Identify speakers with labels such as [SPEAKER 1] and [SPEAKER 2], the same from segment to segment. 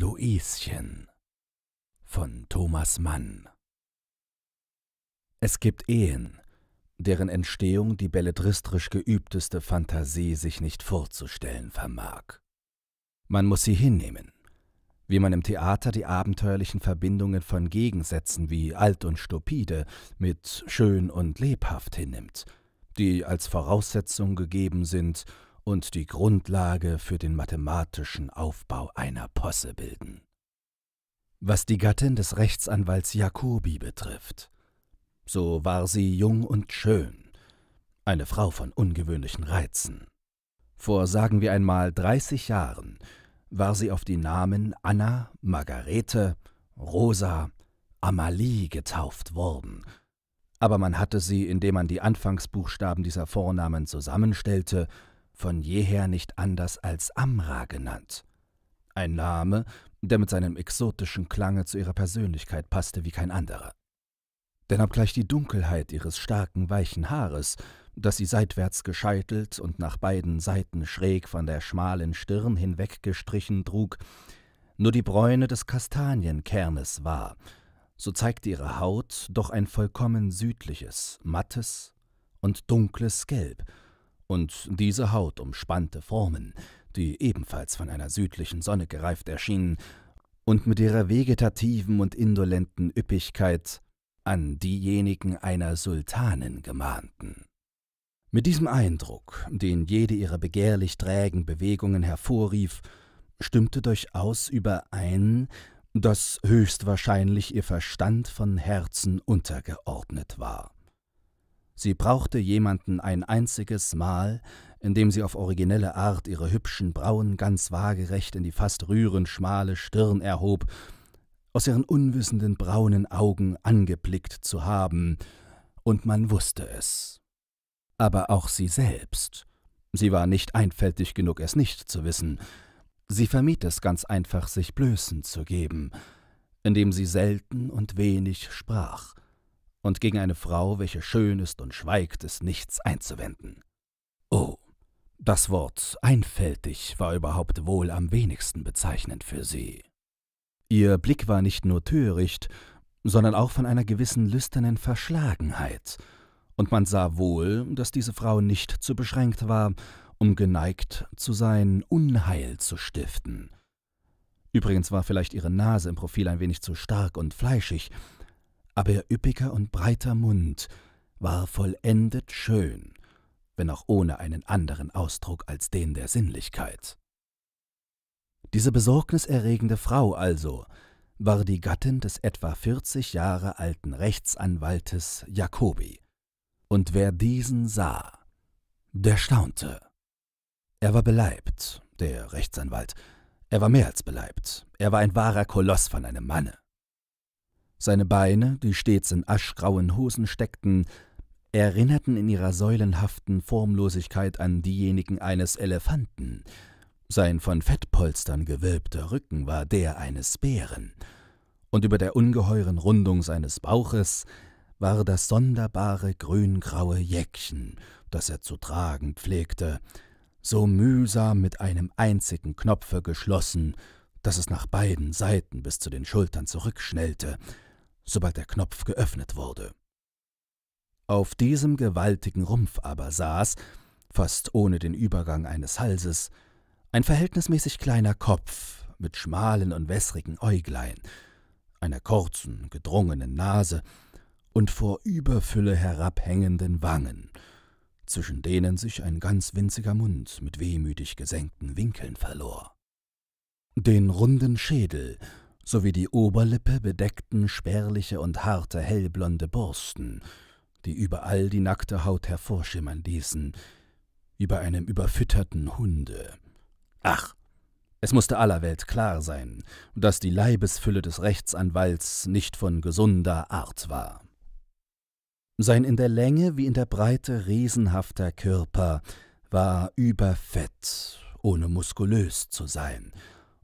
[SPEAKER 1] Luischen von Thomas Mann Es gibt Ehen, deren Entstehung die belletristisch geübteste Fantasie sich nicht vorzustellen vermag. Man muss sie hinnehmen, wie man im Theater die abenteuerlichen Verbindungen von Gegensätzen wie alt und stupide mit schön und lebhaft hinnimmt, die als Voraussetzung gegeben sind, und die Grundlage für den mathematischen Aufbau einer Posse bilden. Was die Gattin des Rechtsanwalts Jacobi betrifft, so war sie jung und schön, eine Frau von ungewöhnlichen Reizen. Vor sagen wir einmal dreißig Jahren war sie auf die Namen Anna, Margarete, Rosa, Amalie getauft worden, aber man hatte sie, indem man die Anfangsbuchstaben dieser Vornamen zusammenstellte, von jeher nicht anders als Amra genannt. Ein Name, der mit seinem exotischen Klange zu ihrer Persönlichkeit passte wie kein anderer. Denn obgleich die Dunkelheit ihres starken, weichen Haares, das sie seitwärts gescheitelt und nach beiden Seiten schräg von der schmalen Stirn hinweggestrichen trug, nur die Bräune des Kastanienkernes war, so zeigte ihre Haut doch ein vollkommen südliches, mattes und dunkles Gelb, und diese Haut umspannte Formen, die ebenfalls von einer südlichen Sonne gereift erschienen und mit ihrer vegetativen und indolenten Üppigkeit an diejenigen einer Sultanin gemahnten. Mit diesem Eindruck, den jede ihrer begehrlich trägen Bewegungen hervorrief, stimmte durchaus überein, dass höchstwahrscheinlich ihr Verstand von Herzen untergeordnet war. Sie brauchte jemanden ein einziges Mal, indem sie auf originelle Art ihre hübschen Brauen ganz waagerecht in die fast rührend schmale Stirn erhob, aus ihren unwissenden braunen Augen angeblickt zu haben, und man wusste es. Aber auch sie selbst. Sie war nicht einfältig genug, es nicht zu wissen. Sie vermied es ganz einfach, sich Blößen zu geben, indem sie selten und wenig sprach – und gegen eine Frau, welche schön ist und schweigt, ist nichts einzuwenden. Oh, das Wort einfältig war überhaupt wohl am wenigsten bezeichnend für sie. Ihr Blick war nicht nur töricht, sondern auch von einer gewissen lüsternen Verschlagenheit, und man sah wohl, dass diese Frau nicht zu beschränkt war, um geneigt zu sein, Unheil zu stiften. Übrigens war vielleicht ihre Nase im Profil ein wenig zu stark und fleischig, aber ihr üppiger und breiter Mund war vollendet schön, wenn auch ohne einen anderen Ausdruck als den der Sinnlichkeit. Diese besorgniserregende Frau also war die Gattin des etwa 40 Jahre alten Rechtsanwaltes Jacobi. Und wer diesen sah, der staunte. Er war beleibt, der Rechtsanwalt. Er war mehr als beleibt. Er war ein wahrer Koloss von einem Manne. Seine Beine, die stets in aschgrauen Hosen steckten, erinnerten in ihrer säulenhaften Formlosigkeit an diejenigen eines Elefanten. Sein von Fettpolstern gewölbter Rücken war der eines Bären, und über der ungeheuren Rundung seines Bauches war das sonderbare grüngraue Jäckchen, das er zu tragen pflegte, so mühsam mit einem einzigen Knopfe geschlossen, dass es nach beiden Seiten bis zu den Schultern zurückschnellte, sobald der Knopf geöffnet wurde. Auf diesem gewaltigen Rumpf aber saß, fast ohne den Übergang eines Halses, ein verhältnismäßig kleiner Kopf mit schmalen und wässrigen Äuglein, einer kurzen, gedrungenen Nase und vor Überfülle herabhängenden Wangen, zwischen denen sich ein ganz winziger Mund mit wehmütig gesenkten Winkeln verlor. Den runden Schädel sowie die Oberlippe bedeckten spärliche und harte hellblonde Borsten, die überall die nackte Haut hervorschimmern ließen, wie bei einem überfütterten Hunde. Ach, es musste aller Welt klar sein, dass die Leibesfülle des Rechtsanwalts nicht von gesunder Art war. Sein in der Länge wie in der Breite riesenhafter Körper war überfett, ohne muskulös zu sein,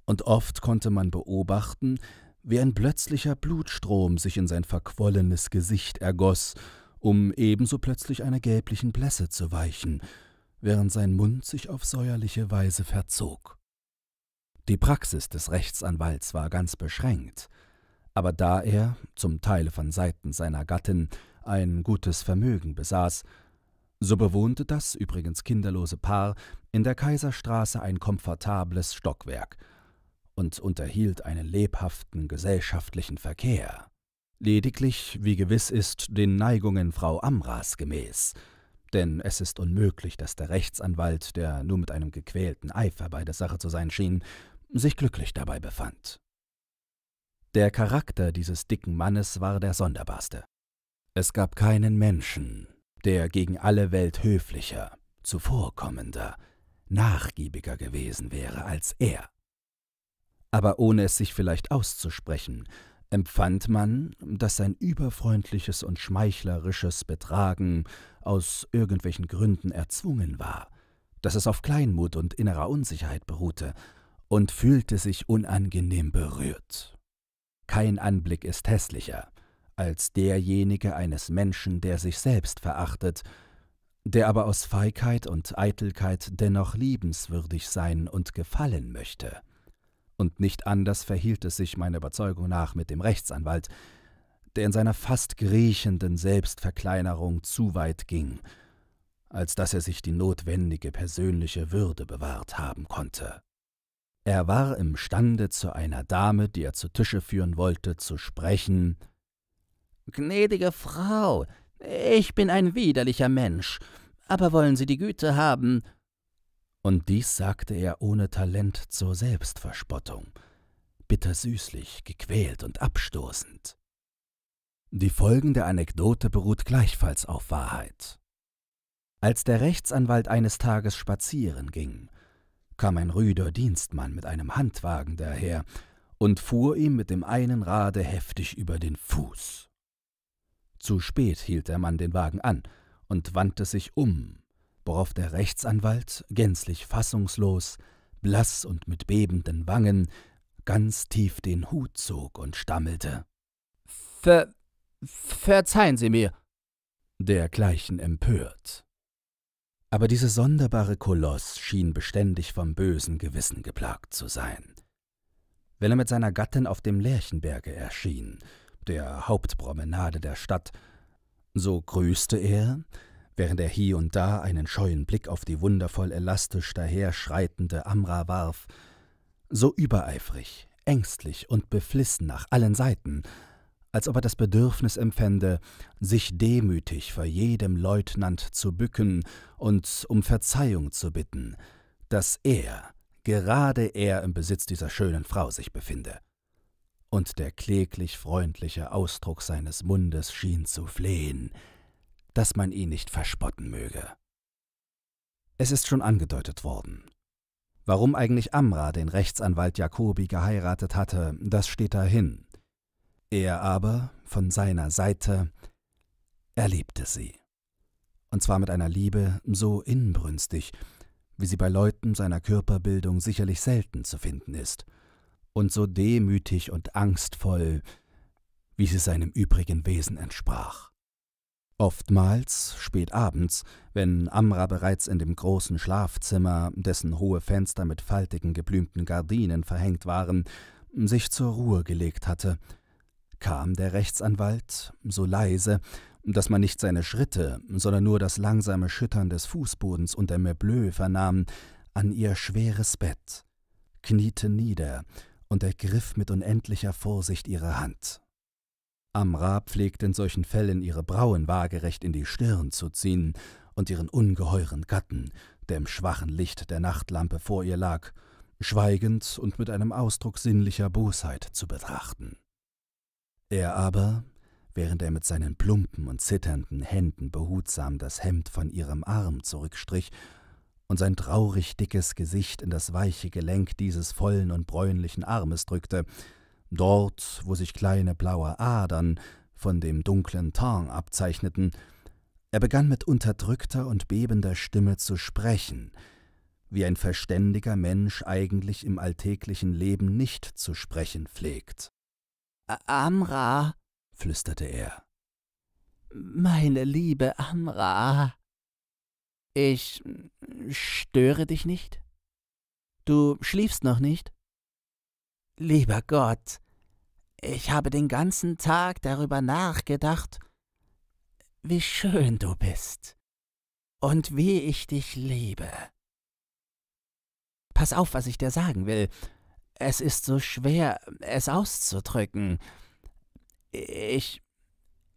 [SPEAKER 1] und oft konnte man beobachten, wie ein plötzlicher Blutstrom sich in sein verquollenes Gesicht ergoss, um ebenso plötzlich einer gelblichen Blässe zu weichen, während sein Mund sich auf säuerliche Weise verzog. Die Praxis des Rechtsanwalts war ganz beschränkt, aber da er, zum Teil von Seiten seiner Gattin, ein gutes Vermögen besaß, so bewohnte das übrigens kinderlose Paar in der Kaiserstraße ein komfortables Stockwerk – und unterhielt einen lebhaften gesellschaftlichen Verkehr. Lediglich, wie gewiss ist, den Neigungen Frau Amras gemäß. Denn es ist unmöglich, dass der Rechtsanwalt, der nur mit einem gequälten Eifer bei der Sache zu sein schien, sich glücklich dabei befand. Der Charakter dieses dicken Mannes war der sonderbarste. Es gab keinen Menschen, der gegen alle Welt höflicher, zuvorkommender, nachgiebiger gewesen wäre als er aber ohne es sich vielleicht auszusprechen, empfand man, dass sein überfreundliches und schmeichlerisches Betragen aus irgendwelchen Gründen erzwungen war, dass es auf Kleinmut und innerer Unsicherheit beruhte, und fühlte sich unangenehm berührt. Kein Anblick ist hässlicher als derjenige eines Menschen, der sich selbst verachtet, der aber aus Feigheit und Eitelkeit dennoch liebenswürdig sein und gefallen möchte und nicht anders verhielt es sich meiner Überzeugung nach mit dem Rechtsanwalt, der in seiner fast griechenden Selbstverkleinerung zu weit ging, als dass er sich die notwendige persönliche Würde bewahrt haben konnte. Er war imstande, zu einer Dame, die er zu Tische führen wollte, zu sprechen Gnädige Frau, ich bin ein widerlicher Mensch, aber wollen Sie die Güte haben, und dies sagte er ohne Talent zur Selbstverspottung, bittersüßlich, gequält und abstoßend. Die folgende Anekdote beruht gleichfalls auf Wahrheit. Als der Rechtsanwalt eines Tages spazieren ging, kam ein rüder Dienstmann mit einem Handwagen daher und fuhr ihm mit dem einen Rade heftig über den Fuß. Zu spät hielt der Mann den Wagen an und wandte sich um, worauf der Rechtsanwalt, gänzlich fassungslos, blass und mit bebenden Wangen, ganz tief den Hut zog und stammelte. Ver verzeihen Sie mir. Dergleichen empört. Aber dieser sonderbare Koloss schien beständig vom bösen Gewissen geplagt zu sein. Wenn er mit seiner Gattin auf dem Lerchenberge erschien, der Hauptpromenade der Stadt, so grüßte er, während er hie und da einen scheuen Blick auf die wundervoll elastisch daherschreitende Amra warf, so übereifrig, ängstlich und beflissen nach allen Seiten, als ob er das Bedürfnis empfände, sich demütig vor jedem Leutnant zu bücken und um Verzeihung zu bitten, dass er, gerade er im Besitz dieser schönen Frau sich befinde. Und der kläglich freundliche Ausdruck seines Mundes schien zu flehen, dass man ihn nicht verspotten möge. Es ist schon angedeutet worden. Warum eigentlich Amra den Rechtsanwalt Jacobi geheiratet hatte, das steht dahin. Er aber, von seiner Seite, er liebte sie. Und zwar mit einer Liebe so inbrünstig, wie sie bei Leuten seiner Körperbildung sicherlich selten zu finden ist, und so demütig und angstvoll, wie sie seinem übrigen Wesen entsprach. Oftmals, spät abends, wenn Amra bereits in dem großen Schlafzimmer, dessen hohe Fenster mit faltigen geblümten Gardinen verhängt waren, sich zur Ruhe gelegt hatte, kam der Rechtsanwalt, so leise, dass man nicht seine Schritte, sondern nur das langsame Schüttern des Fußbodens unter Mebleu vernahm, an ihr schweres Bett, kniete nieder und ergriff mit unendlicher Vorsicht ihre Hand. Amra pflegt in solchen Fällen ihre Brauen waagerecht in die Stirn zu ziehen und ihren ungeheuren Gatten, der im schwachen Licht der Nachtlampe vor ihr lag, schweigend und mit einem Ausdruck sinnlicher Bosheit zu betrachten. Er aber, während er mit seinen plumpen und zitternden Händen behutsam das Hemd von ihrem Arm zurückstrich und sein traurig dickes Gesicht in das weiche Gelenk dieses vollen und bräunlichen Armes drückte, Dort, wo sich kleine blaue Adern von dem dunklen Tarn abzeichneten, er begann mit unterdrückter und bebender Stimme zu sprechen, wie ein verständiger Mensch eigentlich im alltäglichen Leben nicht zu sprechen pflegt. Amra, flüsterte er. Meine liebe Amra, ich störe dich nicht? Du schliefst noch nicht? Lieber Gott, ich habe den ganzen Tag darüber nachgedacht, wie schön du bist und wie ich dich liebe. Pass auf, was ich dir sagen will. Es ist so schwer, es auszudrücken. Ich.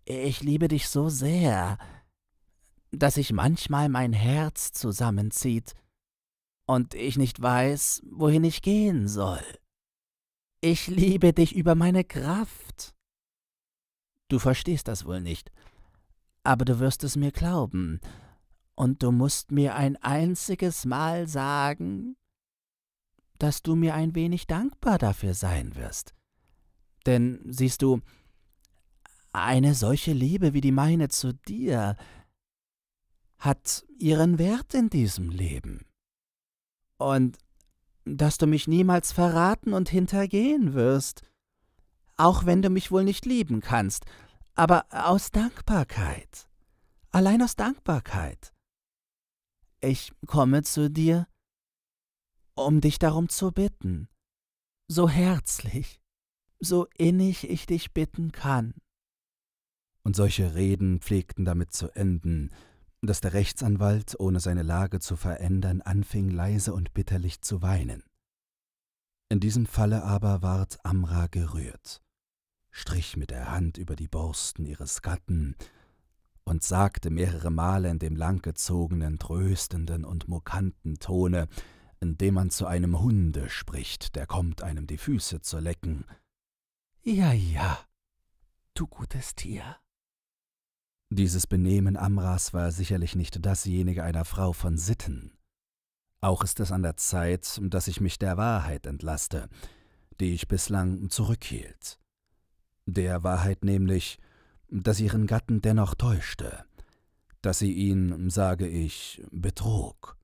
[SPEAKER 1] Ich liebe dich so sehr, dass ich manchmal mein Herz zusammenzieht und ich nicht weiß, wohin ich gehen soll. Ich liebe dich über meine Kraft. Du verstehst das wohl nicht, aber du wirst es mir glauben, und du musst mir ein einziges Mal sagen, dass du mir ein wenig dankbar dafür sein wirst. Denn siehst du, eine solche Liebe wie die meine zu dir hat ihren Wert in diesem Leben. Und dass du mich niemals verraten und hintergehen wirst, auch wenn du mich wohl nicht lieben kannst, aber aus Dankbarkeit, allein aus Dankbarkeit. Ich komme zu dir, um dich darum zu bitten, so herzlich, so innig ich dich bitten kann. Und solche Reden pflegten damit zu enden, dass der Rechtsanwalt, ohne seine Lage zu verändern, anfing leise und bitterlich zu weinen. In diesem Falle aber ward Amra gerührt, strich mit der Hand über die Borsten ihres Gatten und sagte mehrere Male in dem langgezogenen, tröstenden und mokanten Tone, in dem man zu einem Hunde spricht, der kommt, einem die Füße zu lecken. Ja, ja, du gutes Tier. Dieses Benehmen Amras war sicherlich nicht dasjenige einer Frau von Sitten. Auch ist es an der Zeit, dass ich mich der Wahrheit entlaste, die ich bislang zurückhielt. Der Wahrheit nämlich, dass sie ihren Gatten dennoch täuschte, dass sie ihn, sage ich, betrog,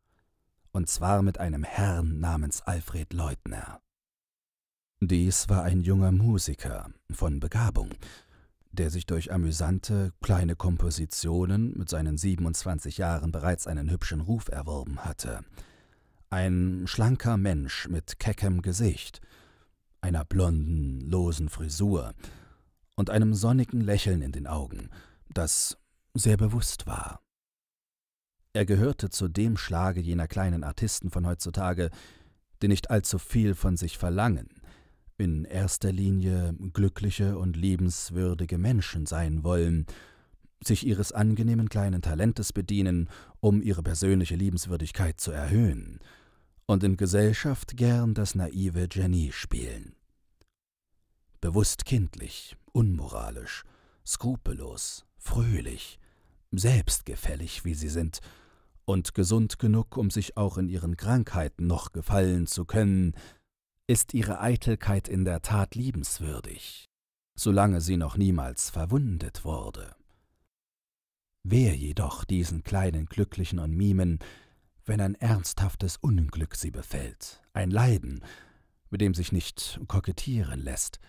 [SPEAKER 1] und zwar mit einem Herrn namens Alfred Leutner. Dies war ein junger Musiker von Begabung, der sich durch amüsante, kleine Kompositionen mit seinen 27 Jahren bereits einen hübschen Ruf erworben hatte. Ein schlanker Mensch mit keckem Gesicht, einer blonden, losen Frisur und einem sonnigen Lächeln in den Augen, das sehr bewusst war. Er gehörte zu dem Schlage jener kleinen Artisten von heutzutage, die nicht allzu viel von sich verlangen, in erster Linie glückliche und liebenswürdige Menschen sein wollen, sich ihres angenehmen kleinen Talentes bedienen, um ihre persönliche Liebenswürdigkeit zu erhöhen, und in Gesellschaft gern das naive Genie spielen. Bewusst kindlich, unmoralisch, skrupellos, fröhlich, selbstgefällig, wie sie sind, und gesund genug, um sich auch in ihren Krankheiten noch gefallen zu können, ist ihre Eitelkeit in der Tat liebenswürdig, solange sie noch niemals verwundet wurde. Wehe jedoch diesen kleinen Glücklichen und Mimen, wenn ein ernsthaftes Unglück sie befällt, ein Leiden, mit dem sich nicht kokettieren lässt,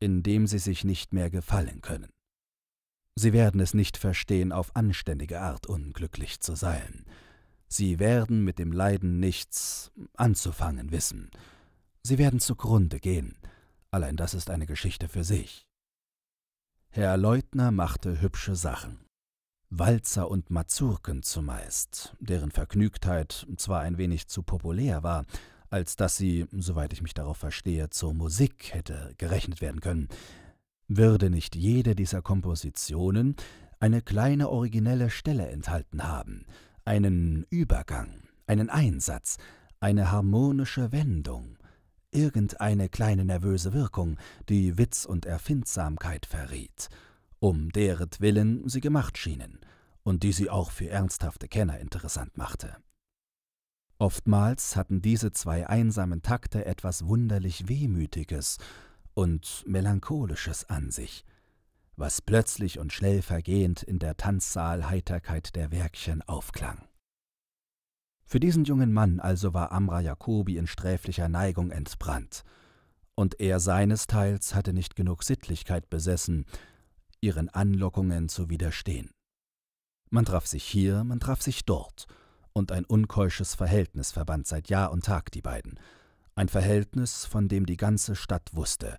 [SPEAKER 1] in dem sie sich nicht mehr gefallen können. Sie werden es nicht verstehen, auf anständige Art unglücklich zu sein. Sie werden mit dem Leiden nichts anzufangen wissen, Sie werden zugrunde gehen. Allein das ist eine Geschichte für sich. Herr Leutner machte hübsche Sachen. Walzer und Mazurken zumeist, deren Vergnügtheit zwar ein wenig zu populär war, als dass sie, soweit ich mich darauf verstehe, zur Musik hätte gerechnet werden können, würde nicht jede dieser Kompositionen eine kleine originelle Stelle enthalten haben, einen Übergang, einen Einsatz, eine harmonische Wendung, irgendeine kleine nervöse Wirkung, die Witz und Erfindsamkeit verriet, um deretwillen sie gemacht schienen und die sie auch für ernsthafte Kenner interessant machte. Oftmals hatten diese zwei einsamen Takte etwas wunderlich Wehmütiges und Melancholisches an sich, was plötzlich und schnell vergehend in der Tanzsaal Heiterkeit der Werkchen aufklang. Für diesen jungen Mann also war Amra Jakobi in sträflicher Neigung entbrannt. Und er seines Teils hatte nicht genug Sittlichkeit besessen, ihren Anlockungen zu widerstehen. Man traf sich hier, man traf sich dort, und ein unkeusches Verhältnis verband seit Jahr und Tag die beiden. Ein Verhältnis, von dem die ganze Stadt wusste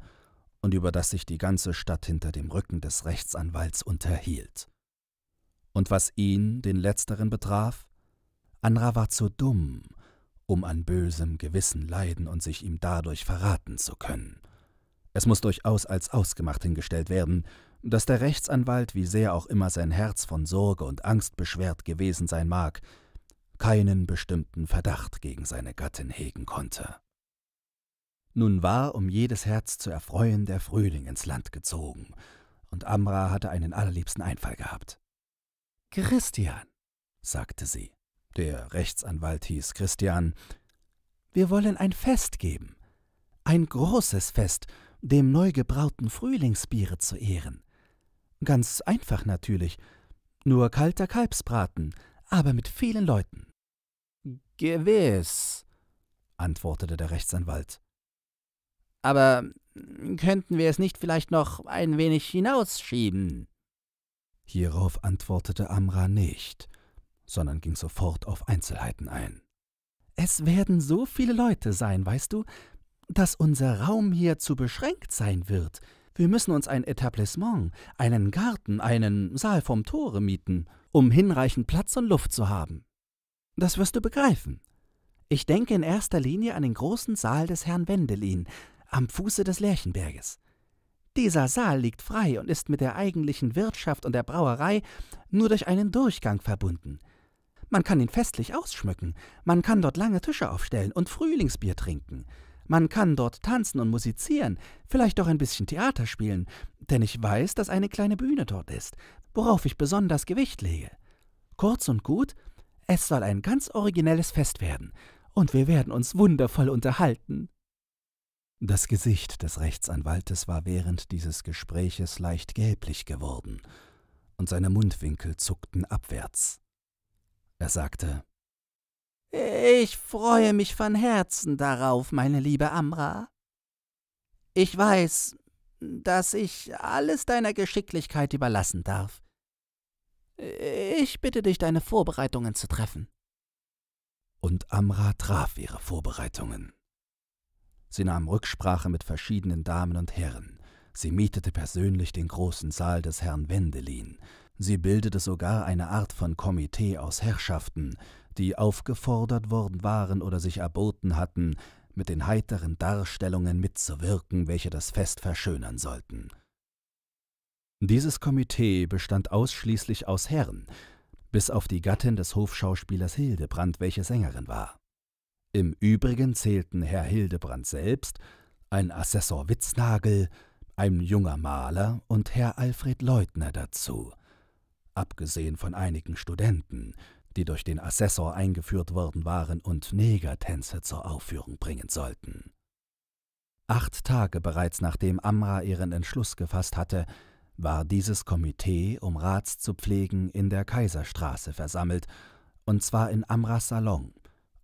[SPEAKER 1] und über das sich die ganze Stadt hinter dem Rücken des Rechtsanwalts unterhielt. Und was ihn, den Letzteren, betraf, Anra war zu dumm, um an bösem Gewissen leiden und sich ihm dadurch verraten zu können. Es muss durchaus als ausgemacht hingestellt werden, dass der Rechtsanwalt, wie sehr auch immer sein Herz von Sorge und Angst beschwert gewesen sein mag, keinen bestimmten Verdacht gegen seine Gattin hegen konnte. Nun war, um jedes Herz zu erfreuen, der Frühling ins Land gezogen, und Amra hatte einen allerliebsten Einfall gehabt. Christian, sagte sie, der Rechtsanwalt hieß Christian, wir wollen ein Fest geben, ein großes Fest, dem neu gebrauten Frühlingsbiere zu ehren. Ganz einfach natürlich, nur kalter Kalbsbraten, aber mit vielen Leuten. Gewiss, antwortete der Rechtsanwalt. Aber könnten wir es nicht vielleicht noch ein wenig hinausschieben? Hierauf antwortete Amra nicht, sondern ging sofort auf Einzelheiten ein. Es werden so viele Leute sein, weißt du, dass unser Raum hier zu beschränkt sein wird. Wir müssen uns ein Etablissement, einen Garten, einen Saal vom Tore mieten, um hinreichend Platz und Luft zu haben. Das wirst du begreifen. Ich denke in erster Linie an den großen Saal des Herrn Wendelin am Fuße des Lerchenberges. Dieser Saal liegt frei und ist mit der eigentlichen Wirtschaft und der Brauerei nur durch einen Durchgang verbunden – man kann ihn festlich ausschmücken, man kann dort lange Tische aufstellen und Frühlingsbier trinken, man kann dort tanzen und musizieren, vielleicht auch ein bisschen Theater spielen, denn ich weiß, dass eine kleine Bühne dort ist, worauf ich besonders Gewicht lege. Kurz und gut, es soll ein ganz originelles Fest werden, und wir werden uns wundervoll unterhalten. Das Gesicht des Rechtsanwaltes war während dieses Gespräches leicht gelblich geworden, und seine Mundwinkel zuckten abwärts. Er sagte, Ich freue mich von Herzen darauf, meine liebe Amra. Ich weiß, dass ich alles deiner Geschicklichkeit überlassen darf. Ich bitte dich, deine Vorbereitungen zu treffen. Und Amra traf ihre Vorbereitungen. Sie nahm Rücksprache mit verschiedenen Damen und Herren. Sie mietete persönlich den großen Saal des Herrn Wendelin, Sie bildete sogar eine Art von Komitee aus Herrschaften, die aufgefordert worden waren oder sich erboten hatten, mit den heiteren Darstellungen mitzuwirken, welche das Fest verschönern sollten. Dieses Komitee bestand ausschließlich aus Herren, bis auf die Gattin des Hofschauspielers Hildebrand, welche Sängerin war. Im Übrigen zählten Herr Hildebrand selbst, ein Assessor Witznagel, ein junger Maler und Herr Alfred Leutner dazu – abgesehen von einigen Studenten, die durch den Assessor eingeführt worden waren und Negertänze zur Aufführung bringen sollten. Acht Tage bereits nachdem Amra ihren Entschluss gefasst hatte, war dieses Komitee, um Rats zu pflegen, in der Kaiserstraße versammelt, und zwar in Amras Salon,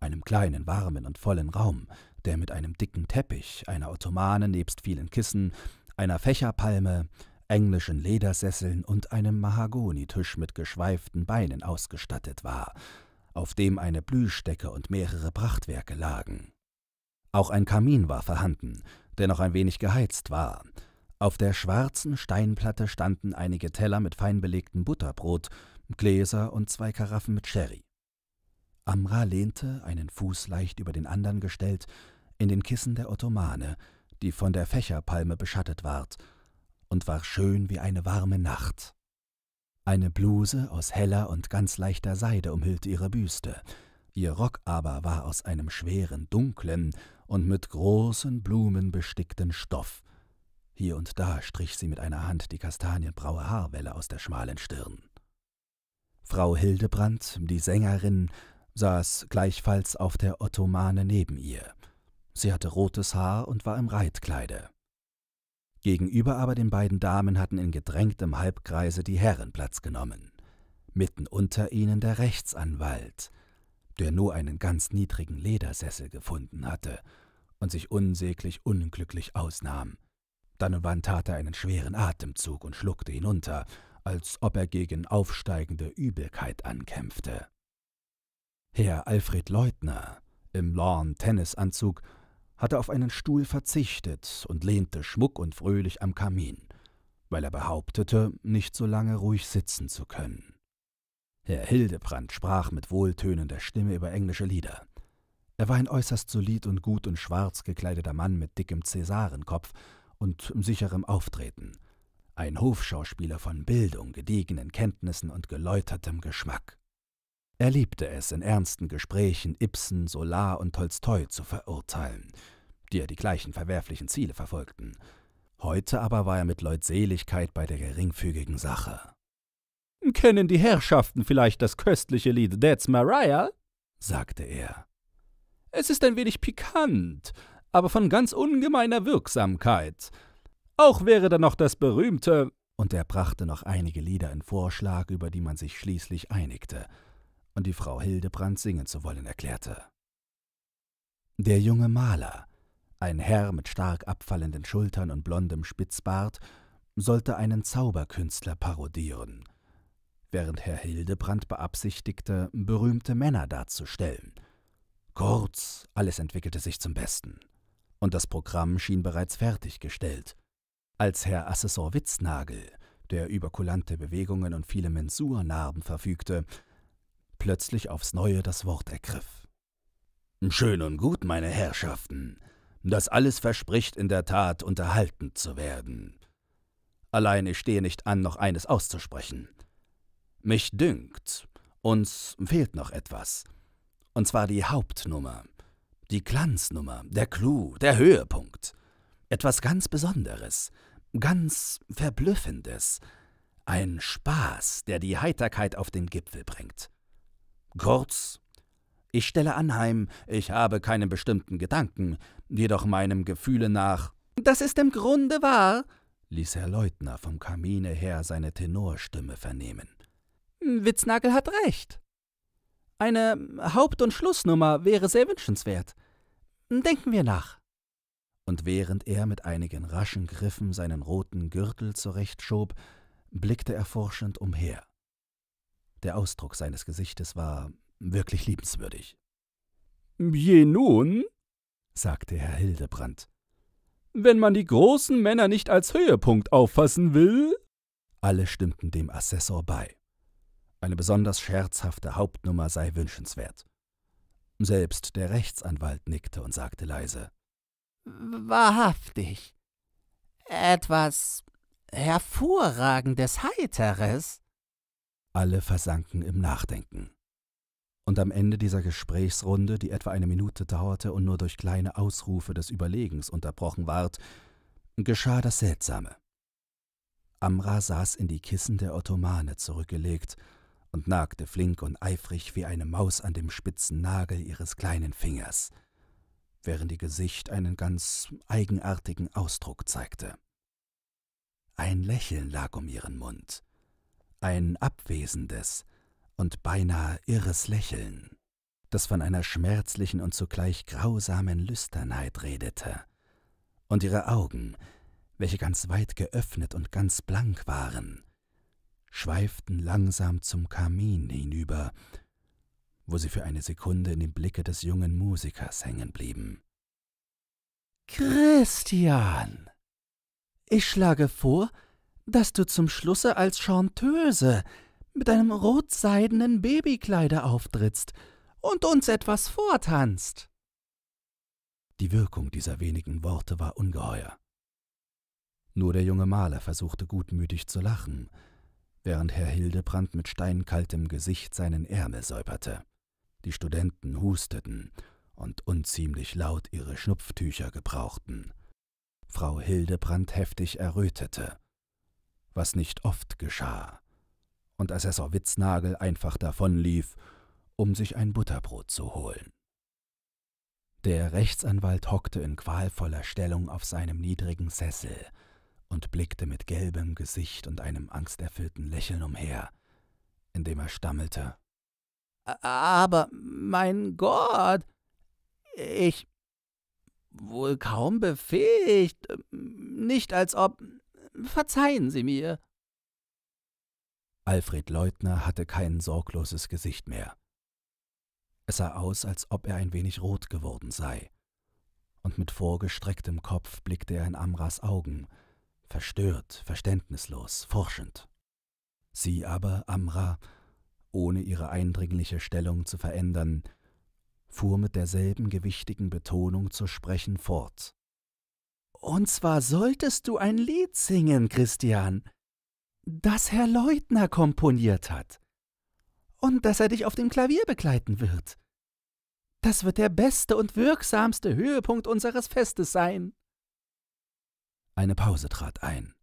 [SPEAKER 1] einem kleinen, warmen und vollen Raum, der mit einem dicken Teppich, einer Ottomane nebst vielen Kissen, einer Fächerpalme, englischen Ledersesseln und einem Mahagonitisch mit geschweiften Beinen ausgestattet war, auf dem eine Blühstecke und mehrere Prachtwerke lagen. Auch ein Kamin war vorhanden, der noch ein wenig geheizt war. Auf der schwarzen Steinplatte standen einige Teller mit fein belegtem Butterbrot, Gläser und zwei Karaffen mit Sherry. Amra lehnte, einen Fuß leicht über den anderen gestellt, in den Kissen der Ottomane, die von der Fächerpalme beschattet ward, und war schön wie eine warme Nacht. Eine Bluse aus heller und ganz leichter Seide umhüllte ihre Büste, ihr Rock aber war aus einem schweren, dunklen und mit großen Blumen bestickten Stoff. Hier und da strich sie mit einer Hand die kastanienbraue Haarwelle aus der schmalen Stirn. Frau Hildebrand, die Sängerin, saß gleichfalls auf der Ottomane neben ihr. Sie hatte rotes Haar und war im Reitkleide. Gegenüber aber den beiden Damen hatten in gedrängtem Halbkreise die Herren Platz genommen, mitten unter ihnen der Rechtsanwalt, der nur einen ganz niedrigen Ledersessel gefunden hatte und sich unsäglich unglücklich ausnahm. Dann und wann tat er einen schweren Atemzug und schluckte hinunter, als ob er gegen aufsteigende Übelkeit ankämpfte. Herr Alfred Leutner, im Lawn-Tennis-Anzug, hatte auf einen Stuhl verzichtet und lehnte schmuck und fröhlich am Kamin, weil er behauptete, nicht so lange ruhig sitzen zu können. Herr Hildebrand sprach mit wohltönender Stimme über englische Lieder. Er war ein äußerst solid und gut und schwarz gekleideter Mann mit dickem Cäsarenkopf und sicherem Auftreten, ein Hofschauspieler von Bildung, gediegenen Kenntnissen und geläutertem Geschmack. Er liebte es, in ernsten Gesprächen Ibsen, Solar und Tolstoi zu verurteilen, die ja die gleichen verwerflichen Ziele verfolgten. Heute aber war er mit Leutseligkeit bei der geringfügigen Sache. Kennen die Herrschaften vielleicht das köstliche Lied That's Mariah? sagte er. Es ist ein wenig pikant, aber von ganz ungemeiner Wirksamkeit. Auch wäre da noch das berühmte, und er brachte noch einige Lieder in Vorschlag, über die man sich schließlich einigte – und die Frau Hildebrand singen zu wollen erklärte. Der junge Maler, ein Herr mit stark abfallenden Schultern und blondem Spitzbart, sollte einen Zauberkünstler parodieren, während Herr Hildebrand beabsichtigte, berühmte Männer darzustellen. Kurz, alles entwickelte sich zum Besten. Und das Programm schien bereits fertiggestellt. Als Herr Assessor Witznagel, der über kulante Bewegungen und viele Mensurnarben verfügte, plötzlich aufs neue das Wort ergriff. Schön und gut, meine Herrschaften, das alles verspricht in der Tat unterhaltend zu werden. Allein ich stehe nicht an, noch eines auszusprechen. Mich dünkt, uns fehlt noch etwas, und zwar die Hauptnummer, die Glanznummer, der Clou, der Höhepunkt, etwas ganz Besonderes, ganz Verblüffendes, ein Spaß, der die Heiterkeit auf den Gipfel bringt. Kurz, ich stelle anheim, ich habe keinen bestimmten Gedanken, jedoch meinem Gefühle nach. Das ist im Grunde wahr, ließ Herr Leutner vom Kamine her seine Tenorstimme vernehmen. Witznagel hat recht. Eine Haupt- und Schlussnummer wäre sehr wünschenswert. Denken wir nach. Und während er mit einigen raschen Griffen seinen roten Gürtel zurechtschob, blickte er forschend umher. Der Ausdruck seines Gesichtes war wirklich liebenswürdig. Je nun, sagte Herr Hildebrand, wenn man die großen Männer nicht als Höhepunkt auffassen will. Alle stimmten dem Assessor bei. Eine besonders scherzhafte Hauptnummer sei wünschenswert. Selbst der Rechtsanwalt nickte und sagte leise Wahrhaftig. Etwas Hervorragendes Heiteres. Alle versanken im Nachdenken. Und am Ende dieser Gesprächsrunde, die etwa eine Minute dauerte und nur durch kleine Ausrufe des Überlegens unterbrochen ward, geschah das Seltsame. Amra saß in die Kissen der Ottomane zurückgelegt und nagte flink und eifrig wie eine Maus an dem spitzen Nagel ihres kleinen Fingers, während ihr Gesicht einen ganz eigenartigen Ausdruck zeigte. Ein Lächeln lag um ihren Mund, ein abwesendes und beinahe irres Lächeln, das von einer schmerzlichen und zugleich grausamen Lüsternheit redete, und ihre Augen, welche ganz weit geöffnet und ganz blank waren, schweiften langsam zum Kamin hinüber, wo sie für eine Sekunde in dem Blicke des jungen Musikers hängen blieben. Christian! Ich schlage vor, dass du zum Schlusse als Chanteuse mit einem rotseidenen Babykleide auftrittst und uns etwas vortanzt. Die Wirkung dieser wenigen Worte war ungeheuer. Nur der junge Maler versuchte gutmütig zu lachen, während Herr Hildebrand mit steinkaltem Gesicht seinen Ärmel säuberte. Die Studenten husteten und unziemlich laut ihre Schnupftücher gebrauchten. Frau Hildebrand heftig errötete was nicht oft geschah, und Assessor Witznagel einfach davonlief, um sich ein Butterbrot zu holen. Der Rechtsanwalt hockte in qualvoller Stellung auf seinem niedrigen Sessel und blickte mit gelbem Gesicht und einem angsterfüllten Lächeln umher, indem er stammelte. Aber mein Gott, ich wohl kaum befähigt, nicht als ob Verzeihen Sie mir. Alfred Leutner hatte kein sorgloses Gesicht mehr. Es sah aus, als ob er ein wenig rot geworden sei. Und mit vorgestrecktem Kopf blickte er in Amras Augen, verstört, verständnislos, forschend. Sie aber, Amra, ohne ihre eindringliche Stellung zu verändern, fuhr mit derselben gewichtigen Betonung zu sprechen fort. Und zwar solltest du ein Lied singen, Christian, das Herr Leutner komponiert hat. Und dass er dich auf dem Klavier begleiten wird. Das wird der beste und wirksamste Höhepunkt unseres Festes sein. Eine Pause trat ein.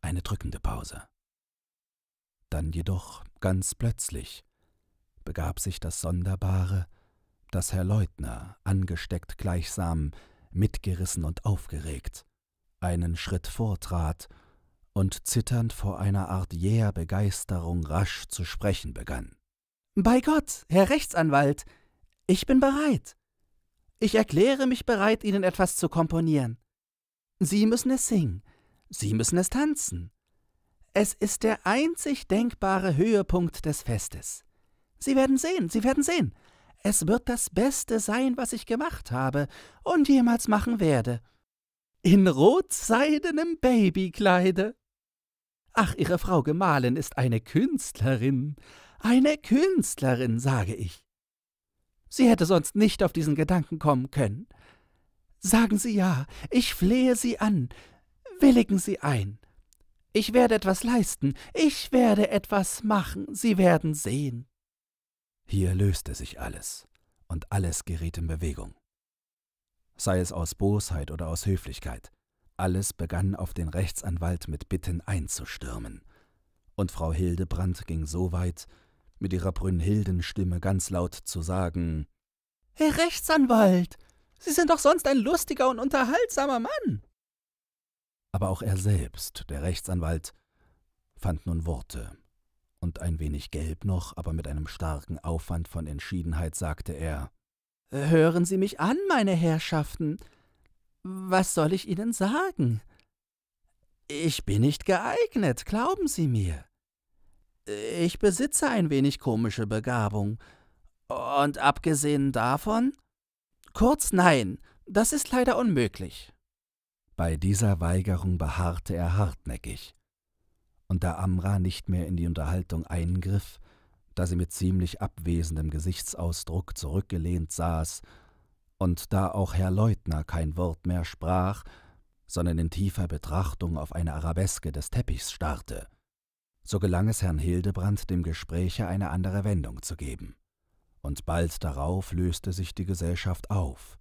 [SPEAKER 1] Eine drückende Pause. Dann jedoch, ganz plötzlich, begab sich das Sonderbare, dass Herr Leutner, angesteckt gleichsam, mitgerissen und aufgeregt, einen Schritt vortrat und zitternd vor einer Art jäher Begeisterung rasch zu sprechen begann. Bei Gott, Herr Rechtsanwalt, ich bin bereit. Ich erkläre mich bereit, Ihnen etwas zu komponieren. Sie müssen es singen, Sie müssen es tanzen. Es ist der einzig denkbare Höhepunkt des Festes. Sie werden sehen, Sie werden sehen. Es wird das Beste sein, was ich gemacht habe und jemals machen werde. In rotseidenem Babykleide. Ach, Ihre Frau Gemahlin ist eine Künstlerin, eine Künstlerin, sage ich. Sie hätte sonst nicht auf diesen Gedanken kommen können. Sagen Sie ja, ich flehe Sie an, willigen Sie ein. Ich werde etwas leisten, ich werde etwas machen, Sie werden sehen. Hier löste sich alles, und alles geriet in Bewegung. Sei es aus Bosheit oder aus Höflichkeit, alles begann auf den Rechtsanwalt mit Bitten einzustürmen. Und Frau Hildebrand ging so weit, mit ihrer Brünnhildenstimme ganz laut zu sagen: Herr Rechtsanwalt, Sie sind doch sonst ein lustiger und unterhaltsamer Mann! Aber auch er selbst, der Rechtsanwalt, fand nun Worte, und ein wenig gelb noch, aber mit einem starken Aufwand von Entschiedenheit sagte er Hören Sie mich an, meine Herrschaften. Was soll ich Ihnen sagen? Ich bin nicht geeignet, glauben Sie mir. Ich besitze ein wenig komische Begabung. Und abgesehen davon? Kurz nein, das ist leider unmöglich. Bei dieser Weigerung beharrte er hartnäckig und da Amra nicht mehr in die Unterhaltung eingriff, da sie mit ziemlich abwesendem Gesichtsausdruck zurückgelehnt saß, und da auch Herr Leutner kein Wort mehr sprach, sondern in tiefer Betrachtung auf eine Arabeske des Teppichs starrte, so gelang es Herrn Hildebrand, dem Gespräche eine andere Wendung zu geben. Und bald darauf löste sich die Gesellschaft auf,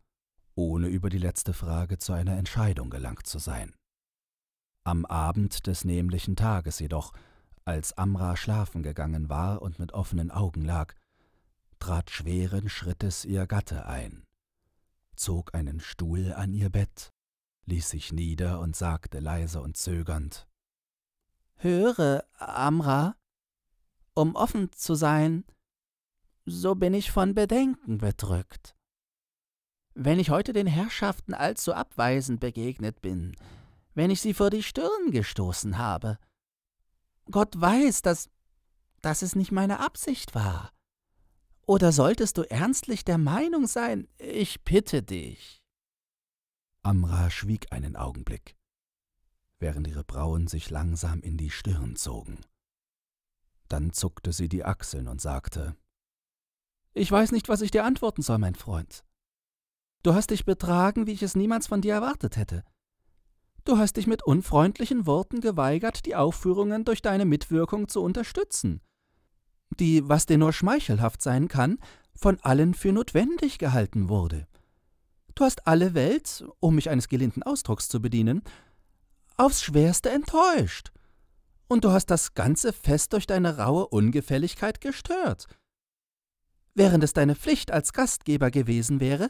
[SPEAKER 1] ohne über die letzte Frage zu einer Entscheidung gelangt zu sein. Am Abend des nämlichen Tages jedoch, als Amra schlafen gegangen war und mit offenen Augen lag, trat schweren Schrittes ihr Gatte ein, zog einen Stuhl an ihr Bett, ließ sich nieder und sagte leise und zögernd Höre, Amra, um offen zu sein, so bin ich von Bedenken bedrückt. Wenn ich heute den Herrschaften allzu abweisend begegnet bin, wenn ich sie vor die Stirn gestoßen habe. Gott weiß, dass, dass es nicht meine Absicht war. Oder solltest du ernstlich der Meinung sein, ich bitte dich? Amra schwieg einen Augenblick, während ihre Brauen sich langsam in die Stirn zogen. Dann zuckte sie die Achseln und sagte Ich weiß nicht, was ich dir antworten soll, mein Freund. Du hast dich betragen, wie ich es niemals von dir erwartet hätte. Du hast dich mit unfreundlichen Worten geweigert, die Aufführungen durch deine Mitwirkung zu unterstützen, die, was dir nur schmeichelhaft sein kann, von allen für notwendig gehalten wurde. Du hast alle Welt, um mich eines gelinden Ausdrucks zu bedienen, aufs schwerste enttäuscht. Und du hast das ganze Fest durch deine raue Ungefälligkeit gestört. Während es deine Pflicht als Gastgeber gewesen wäre,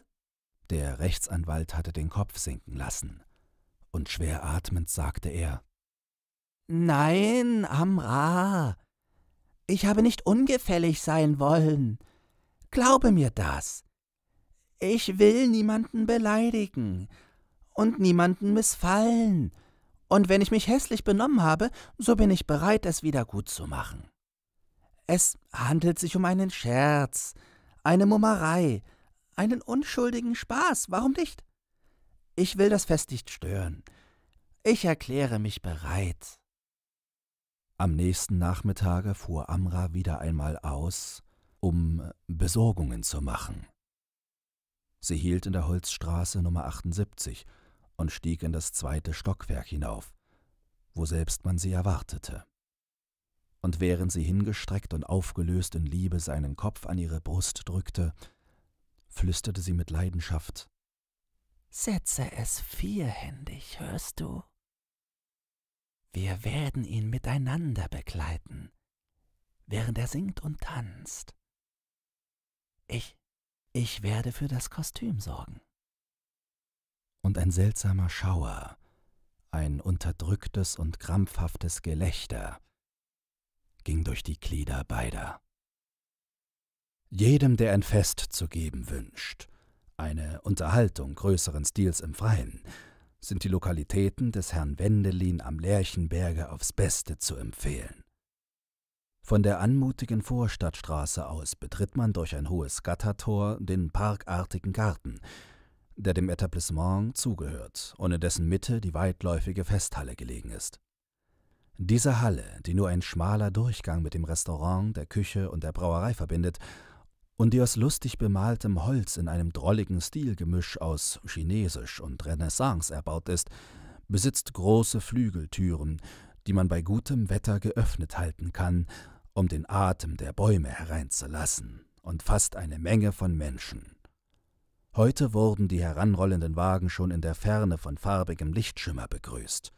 [SPEAKER 1] der Rechtsanwalt hatte den Kopf sinken lassen und schwer atmend sagte er Nein, Amra, ich habe nicht ungefällig sein wollen. Glaube mir das. Ich will niemanden beleidigen und niemanden missfallen, und wenn ich mich hässlich benommen habe, so bin ich bereit, es wieder gut zu machen. Es handelt sich um einen Scherz, eine Mummerei, einen unschuldigen Spaß, warum nicht? Ich will das Fest nicht stören. Ich erkläre mich bereit. Am nächsten Nachmittage fuhr Amra wieder einmal aus, um Besorgungen zu machen. Sie hielt in der Holzstraße Nummer 78 und stieg in das zweite Stockwerk hinauf, woselbst man sie erwartete. Und während sie hingestreckt und aufgelöst in Liebe seinen Kopf an ihre Brust drückte, flüsterte sie mit Leidenschaft Setze es vierhändig, hörst du? Wir werden ihn miteinander begleiten, während er singt und tanzt. Ich, ich werde für das Kostüm sorgen. Und ein seltsamer Schauer, ein unterdrücktes und krampfhaftes Gelächter ging durch die Glieder beider. Jedem, der ein Fest zu geben wünscht, eine Unterhaltung größeren Stils im Freien, sind die Lokalitäten des Herrn Wendelin am Lerchenberge aufs Beste zu empfehlen. Von der anmutigen Vorstadtstraße aus betritt man durch ein hohes Gattertor den parkartigen Garten, der dem Etablissement zugehört ohne dessen Mitte die weitläufige Festhalle gelegen ist. Diese Halle, die nur ein schmaler Durchgang mit dem Restaurant, der Küche und der Brauerei verbindet, und die aus lustig bemaltem Holz in einem drolligen Stilgemisch aus Chinesisch und Renaissance erbaut ist, besitzt große Flügeltüren, die man bei gutem Wetter geöffnet halten kann, um den Atem der Bäume hereinzulassen, und fast eine Menge von Menschen. Heute wurden die heranrollenden Wagen schon in der Ferne von farbigem Lichtschimmer begrüßt,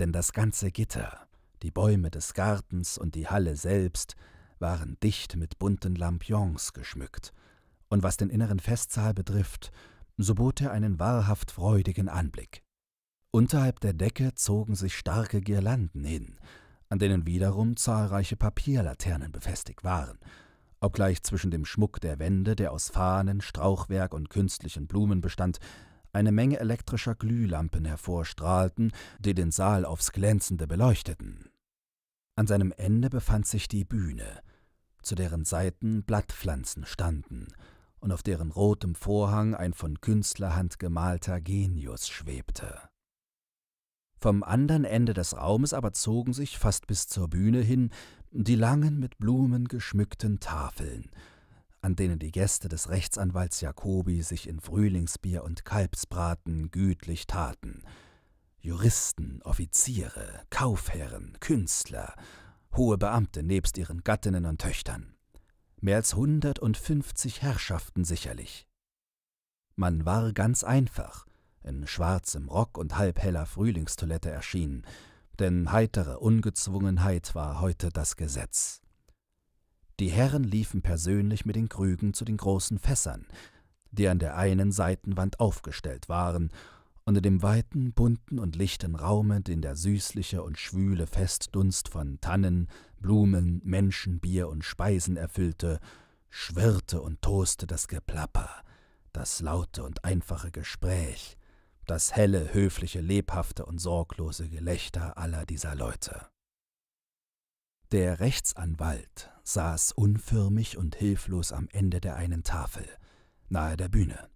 [SPEAKER 1] denn das ganze Gitter, die Bäume des Gartens und die Halle selbst waren dicht mit bunten Lampions geschmückt, und was den inneren Festsaal betrifft, so bot er einen wahrhaft freudigen Anblick. Unterhalb der Decke zogen sich starke Girlanden hin, an denen wiederum zahlreiche Papierlaternen befestigt waren, obgleich zwischen dem Schmuck der Wände, der aus Fahnen, Strauchwerk und künstlichen Blumen bestand, eine Menge elektrischer Glühlampen hervorstrahlten, die den Saal aufs Glänzende beleuchteten. An seinem Ende befand sich die Bühne, zu deren Seiten Blattpflanzen standen und auf deren rotem Vorhang ein von Künstlerhand gemalter Genius schwebte. Vom anderen Ende des Raumes aber zogen sich fast bis zur Bühne hin die langen mit Blumen geschmückten Tafeln, an denen die Gäste des Rechtsanwalts Jacobi sich in Frühlingsbier und Kalbsbraten gütlich taten. Juristen, Offiziere, Kaufherren, Künstler hohe Beamte nebst ihren Gattinnen und Töchtern, mehr als hundertundfünfzig Herrschaften sicherlich. Man war ganz einfach, in schwarzem Rock und halbheller Frühlingstoilette erschienen, denn heitere Ungezwungenheit war heute das Gesetz. Die Herren liefen persönlich mit den Krügen zu den großen Fässern, die an der einen Seitenwand aufgestellt waren unter dem weiten, bunten und lichten Raume, den der süßliche und schwüle Festdunst von Tannen, Blumen, Menschen, Bier und Speisen erfüllte, schwirrte und toste das Geplapper, das laute und einfache Gespräch, das helle, höfliche, lebhafte und sorglose Gelächter aller dieser Leute. Der Rechtsanwalt saß unförmig und hilflos am Ende der einen Tafel, nahe der Bühne.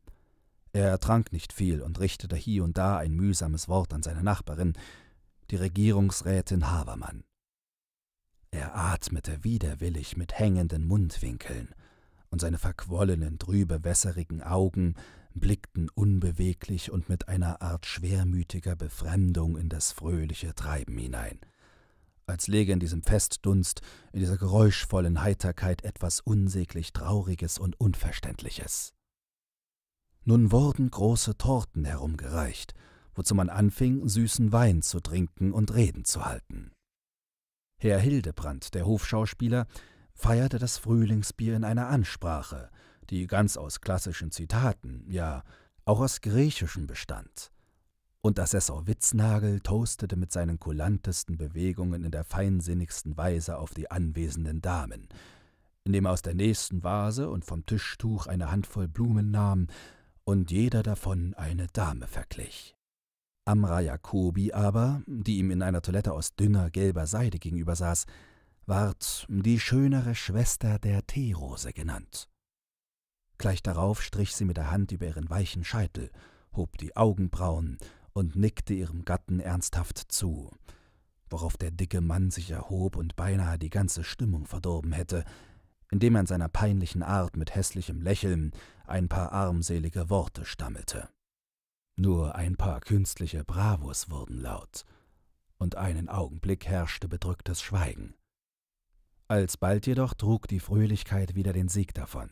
[SPEAKER 1] Er ertrank nicht viel und richtete hier und da ein mühsames Wort an seine Nachbarin, die Regierungsrätin Havermann. Er atmete widerwillig mit hängenden Mundwinkeln, und seine verquollenen, trübe, wässerigen Augen blickten unbeweglich und mit einer Art schwermütiger Befremdung in das fröhliche Treiben hinein, als läge in diesem Festdunst, in dieser geräuschvollen Heiterkeit etwas unsäglich Trauriges und Unverständliches. Nun wurden große Torten herumgereicht, wozu man anfing, süßen Wein zu trinken und Reden zu halten. Herr Hildebrand, der Hofschauspieler, feierte das Frühlingsbier in einer Ansprache, die ganz aus klassischen Zitaten, ja, auch aus griechischen bestand. Und Assessor Witznagel toastete mit seinen kulantesten Bewegungen in der feinsinnigsten Weise auf die anwesenden Damen, indem er aus der nächsten Vase und vom Tischtuch eine Handvoll Blumen nahm und jeder davon eine Dame verglich. Amra Jacobi aber, die ihm in einer Toilette aus dünner gelber Seide gegenübersaß, ward die schönere Schwester der Teerose genannt. Gleich darauf strich sie mit der Hand über ihren weichen Scheitel, hob die Augenbrauen und nickte ihrem Gatten ernsthaft zu, worauf der dicke Mann sich erhob und beinahe die ganze Stimmung verdorben hätte, indem er in seiner peinlichen Art mit hässlichem Lächeln ein paar armselige Worte stammelte. Nur ein paar künstliche Bravos wurden laut, und einen Augenblick herrschte bedrücktes Schweigen. Alsbald jedoch trug die Fröhlichkeit wieder den Sieg davon,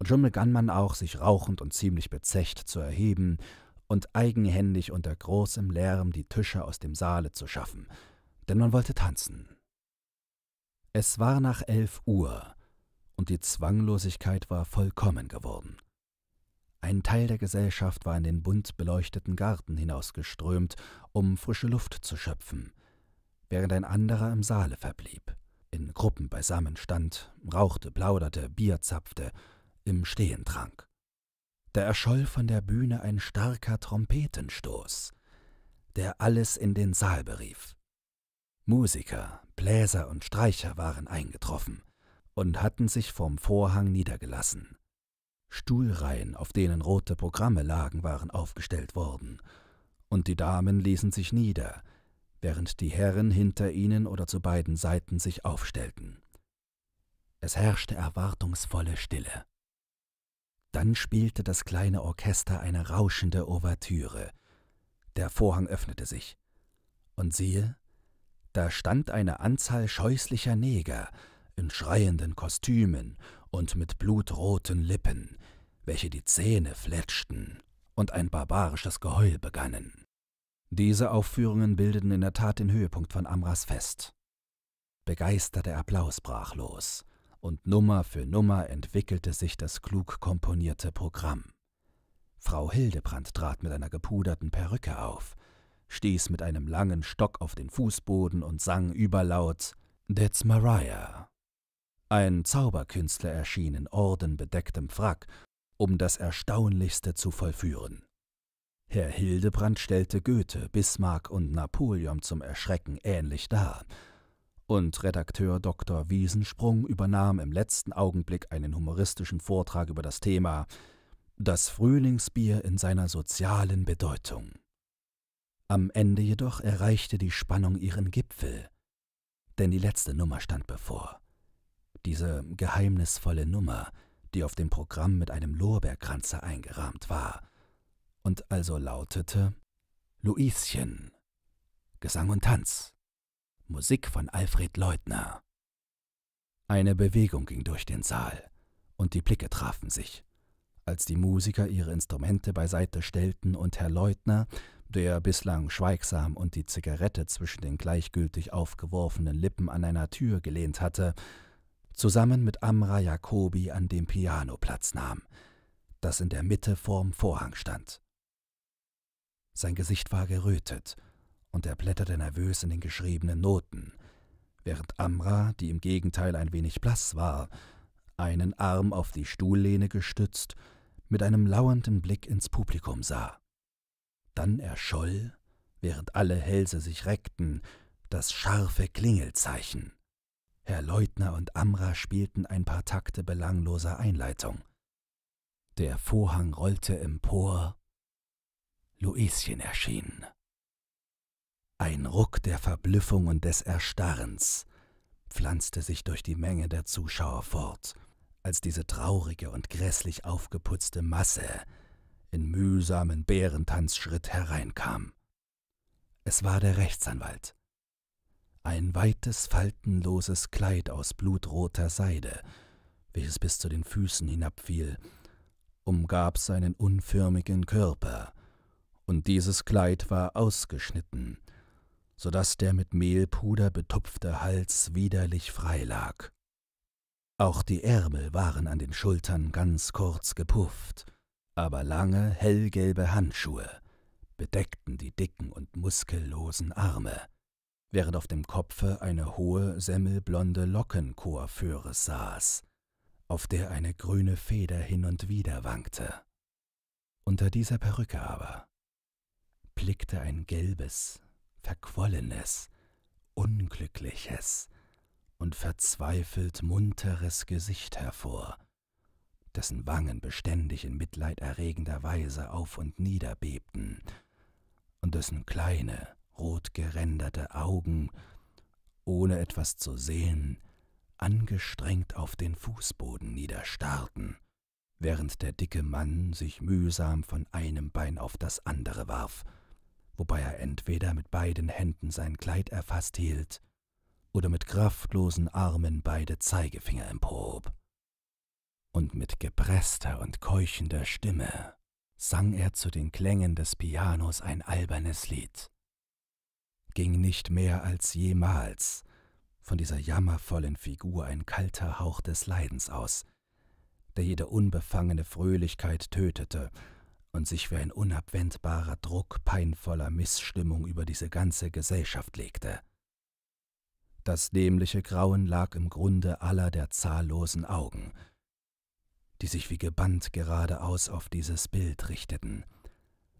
[SPEAKER 1] und schon begann man auch, sich rauchend und ziemlich bezecht zu erheben und eigenhändig unter großem Lärm die Tische aus dem Saale zu schaffen, denn man wollte tanzen. Es war nach elf Uhr, und die Zwanglosigkeit war vollkommen geworden. Ein Teil der Gesellschaft war in den bunt beleuchteten Garten hinausgeströmt, um frische Luft zu schöpfen, während ein anderer im Saale verblieb, in Gruppen beisammen stand, rauchte, plauderte, Bier zapfte, im Stehen trank. Da erscholl von der Bühne ein starker Trompetenstoß, der alles in den Saal berief. Musiker, Bläser und Streicher waren eingetroffen, und hatten sich vom Vorhang niedergelassen. Stuhlreihen, auf denen rote Programme lagen, waren aufgestellt worden, und die Damen ließen sich nieder, während die Herren hinter ihnen oder zu beiden Seiten sich aufstellten. Es herrschte erwartungsvolle Stille. Dann spielte das kleine Orchester eine rauschende Ouvertüre. Der Vorhang öffnete sich. Und siehe, da stand eine Anzahl scheußlicher Neger, in schreienden Kostümen und mit blutroten Lippen, welche die Zähne fletschten und ein barbarisches Geheul begannen. Diese Aufführungen bildeten in der Tat den Höhepunkt von Amras Fest. Begeisterter Applaus brach los, und Nummer für Nummer entwickelte sich das klug komponierte Programm. Frau Hildebrand trat mit einer gepuderten Perücke auf, stieß mit einem langen Stock auf den Fußboden und sang überlaut That's Mariah ein Zauberkünstler erschien in ordenbedecktem Frack, um das Erstaunlichste zu vollführen. Herr Hildebrand stellte Goethe, Bismarck und Napoleon zum Erschrecken ähnlich dar, und Redakteur Dr. Wiesensprung übernahm im letzten Augenblick einen humoristischen Vortrag über das Thema Das Frühlingsbier in seiner sozialen Bedeutung. Am Ende jedoch erreichte die Spannung ihren Gipfel, denn die letzte Nummer stand bevor diese geheimnisvolle Nummer, die auf dem Programm mit einem Lorbeerkranze eingerahmt war, und also lautete Luischen Gesang und Tanz Musik von Alfred Leutner. Eine Bewegung ging durch den Saal, und die Blicke trafen sich, als die Musiker ihre Instrumente beiseite stellten und Herr Leutner, der bislang schweigsam und die Zigarette zwischen den gleichgültig aufgeworfenen Lippen an einer Tür gelehnt hatte, zusammen mit Amra Jacobi an dem Piano Platz nahm, das in der Mitte vorm Vorhang stand. Sein Gesicht war gerötet und er blätterte nervös in den geschriebenen Noten, während Amra, die im Gegenteil ein wenig blass war, einen Arm auf die Stuhllehne gestützt, mit einem lauernden Blick ins Publikum sah. Dann erscholl, während alle Hälse sich reckten, das scharfe Klingelzeichen. Herr Leutner und Amra spielten ein paar Takte belangloser Einleitung. Der Vorhang rollte empor. Luischen erschien. Ein Ruck der Verblüffung und des Erstarrens pflanzte sich durch die Menge der Zuschauer fort, als diese traurige und grässlich aufgeputzte Masse in mühsamen Bärentanzschritt hereinkam. Es war der Rechtsanwalt, ein weites, faltenloses Kleid aus blutroter Seide, welches bis zu den Füßen hinabfiel, umgab seinen unförmigen Körper, und dieses Kleid war ausgeschnitten, so daß der mit Mehlpuder betupfte Hals widerlich frei lag. Auch die Ärmel waren an den Schultern ganz kurz gepufft, aber lange, hellgelbe Handschuhe bedeckten die dicken und muskellosen Arme, während auf dem Kopfe eine hohe, semmelblonde Lockencoiffeure saß, auf der eine grüne Feder hin und wieder wankte. Unter dieser Perücke aber blickte ein gelbes, verquollenes, unglückliches und verzweifelt munteres Gesicht hervor, dessen Wangen beständig in mitleiderregender Weise auf und nieder bebten und dessen kleine, rotgeränderte Augen, ohne etwas zu sehen, angestrengt auf den Fußboden niederstarrten, während der dicke Mann sich mühsam von einem Bein auf das andere warf, wobei er entweder mit beiden Händen sein Kleid erfasst hielt oder mit kraftlosen Armen beide Zeigefinger emporhob. Und mit gepresster und keuchender Stimme sang er zu den Klängen des Pianos ein albernes Lied ging nicht mehr als jemals von dieser jammervollen Figur ein kalter Hauch des Leidens aus, der jede unbefangene Fröhlichkeit tötete und sich wie ein unabwendbarer Druck peinvoller Missstimmung über diese ganze Gesellschaft legte. Das dämliche Grauen lag im Grunde aller der zahllosen Augen, die sich wie gebannt geradeaus auf dieses Bild richteten,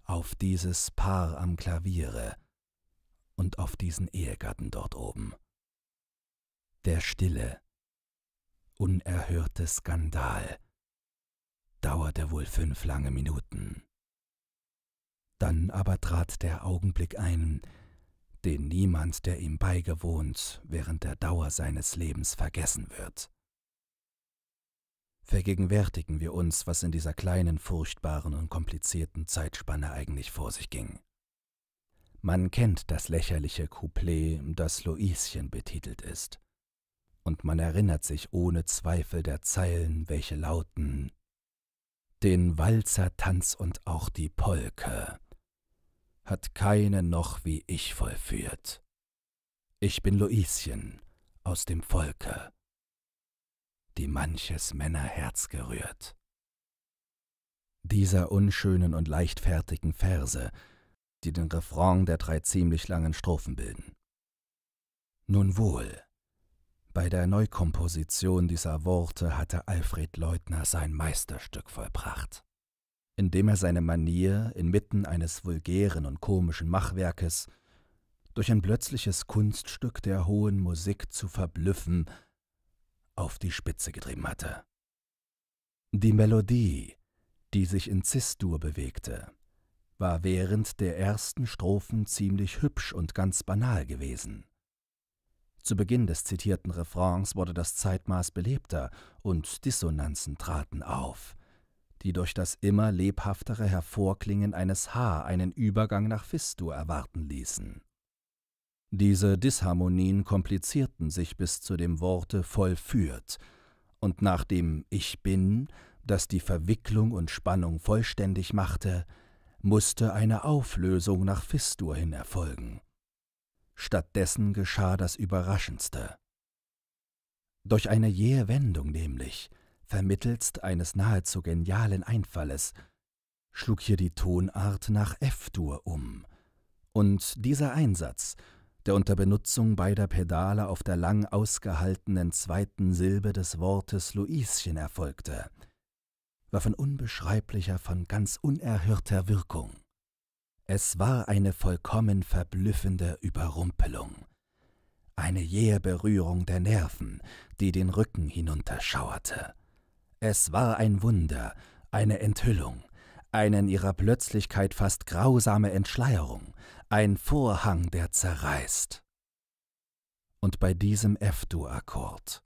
[SPEAKER 1] auf dieses Paar am Klaviere, und auf diesen Ehegatten dort oben. Der stille, unerhörte Skandal dauerte wohl fünf lange Minuten. Dann aber trat der Augenblick ein, den niemand, der ihm beigewohnt, während der Dauer seines Lebens vergessen wird. Vergegenwärtigen wir uns, was in dieser kleinen, furchtbaren und komplizierten Zeitspanne eigentlich vor sich ging. Man kennt das lächerliche Couplet, das Luischen betitelt ist. Und man erinnert sich ohne Zweifel der Zeilen, welche lauten Den Walzer Tanz und auch die Polke hat keine noch wie ich vollführt. Ich bin Luischen aus dem Volke, die manches Männerherz gerührt. Dieser unschönen und leichtfertigen Verse die den Refrain der drei ziemlich langen Strophen bilden. Nun wohl, bei der Neukomposition dieser Worte hatte Alfred Leutner sein Meisterstück vollbracht, indem er seine Manier inmitten eines vulgären und komischen Machwerkes durch ein plötzliches Kunststück der hohen Musik zu verblüffen, auf die Spitze getrieben hatte. Die Melodie, die sich in Cis-Dur bewegte, war während der ersten Strophen ziemlich hübsch und ganz banal gewesen. Zu Beginn des zitierten Refrains wurde das Zeitmaß belebter und Dissonanzen traten auf, die durch das immer lebhaftere Hervorklingen eines H einen Übergang nach Fistur erwarten ließen. Diese Disharmonien komplizierten sich bis zu dem Worte vollführt, und nach dem Ich bin, das die Verwicklung und Spannung vollständig machte, musste eine Auflösung nach Fistur hin erfolgen. Stattdessen geschah das Überraschendste. Durch eine jähe Wendung nämlich, vermittelst eines nahezu genialen Einfalles, schlug hier die Tonart nach F-Dur um. Und dieser Einsatz, der unter Benutzung beider Pedale auf der lang ausgehaltenen zweiten Silbe des Wortes Luischen erfolgte, war von unbeschreiblicher, von ganz unerhörter Wirkung. Es war eine vollkommen verblüffende Überrumpelung, eine jähe Berührung der Nerven, die den Rücken hinunterschauerte. Es war ein Wunder, eine Enthüllung, eine in ihrer Plötzlichkeit fast grausame Entschleierung, ein Vorhang, der zerreißt. Und bei diesem F-Dur-Akkord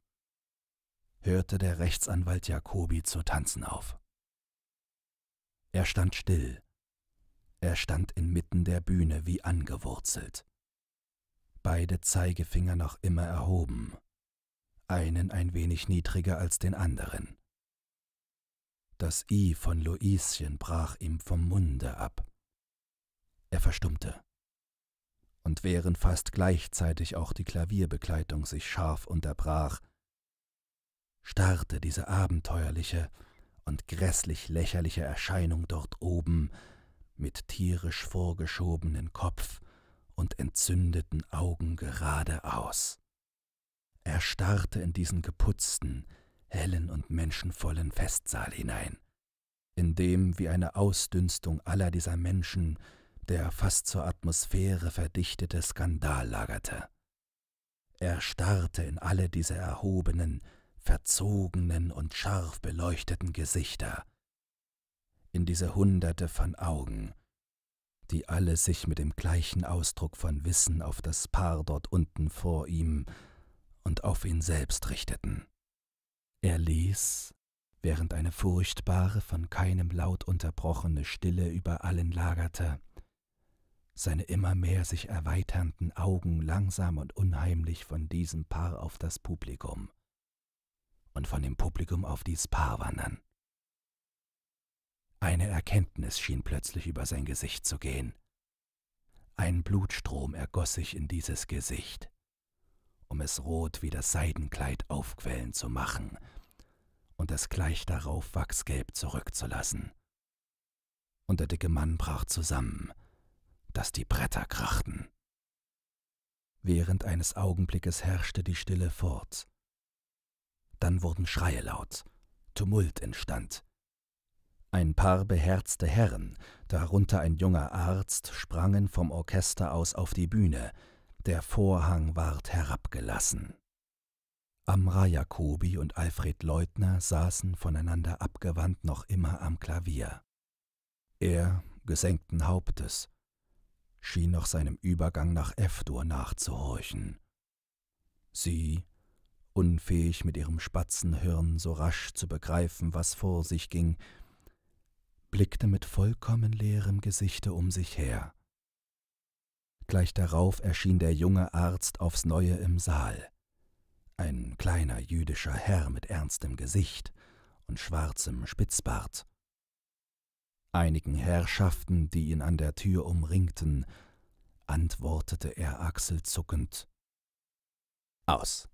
[SPEAKER 1] hörte der Rechtsanwalt Jacobi zu tanzen auf. Er stand still. Er stand inmitten der Bühne wie angewurzelt. Beide Zeigefinger noch immer erhoben, einen ein wenig niedriger als den anderen. Das I von Luischen brach ihm vom Munde ab. Er verstummte. Und während fast gleichzeitig auch die Klavierbegleitung sich scharf unterbrach, starrte diese abenteuerliche und grässlich lächerliche Erscheinung dort oben mit tierisch vorgeschobenen Kopf und entzündeten Augen geradeaus. Er starrte in diesen geputzten, hellen und menschenvollen Festsaal hinein, in dem wie eine Ausdünstung aller dieser Menschen der fast zur Atmosphäre verdichtete Skandal lagerte. Er starrte in alle diese erhobenen, verzogenen und scharf beleuchteten Gesichter, in diese Hunderte von Augen, die alle sich mit dem gleichen Ausdruck von Wissen auf das Paar dort unten vor ihm und auf ihn selbst richteten. Er ließ, während eine furchtbare, von keinem Laut unterbrochene Stille über allen lagerte, seine immer mehr sich erweiternden Augen langsam und unheimlich von diesem Paar auf das Publikum, und von dem Publikum auf die Spa wandern. Eine Erkenntnis schien plötzlich über sein Gesicht zu gehen. Ein Blutstrom ergoss sich in dieses Gesicht, um es rot wie das Seidenkleid aufquellen zu machen und es gleich darauf wachsgelb zurückzulassen. Und der dicke Mann brach zusammen, dass die Bretter krachten. Während eines Augenblickes herrschte die Stille fort, dann wurden Schreie laut. Tumult entstand. Ein paar beherzte Herren, darunter ein junger Arzt, sprangen vom Orchester aus auf die Bühne. Der Vorhang ward herabgelassen. Amra Jacobi und Alfred Leutner saßen voneinander abgewandt noch immer am Klavier. Er, gesenkten Hauptes, schien noch seinem Übergang nach F-Dur nachzuhorchen. Sie unfähig mit ihrem Spatzenhirn so rasch zu begreifen, was vor sich ging, blickte mit vollkommen leerem Gesichte um sich her. Gleich darauf erschien der junge Arzt aufs neue im Saal. Ein kleiner jüdischer Herr mit ernstem Gesicht und schwarzem Spitzbart. Einigen Herrschaften, die ihn an der Tür umringten, antwortete er achselzuckend. Aus.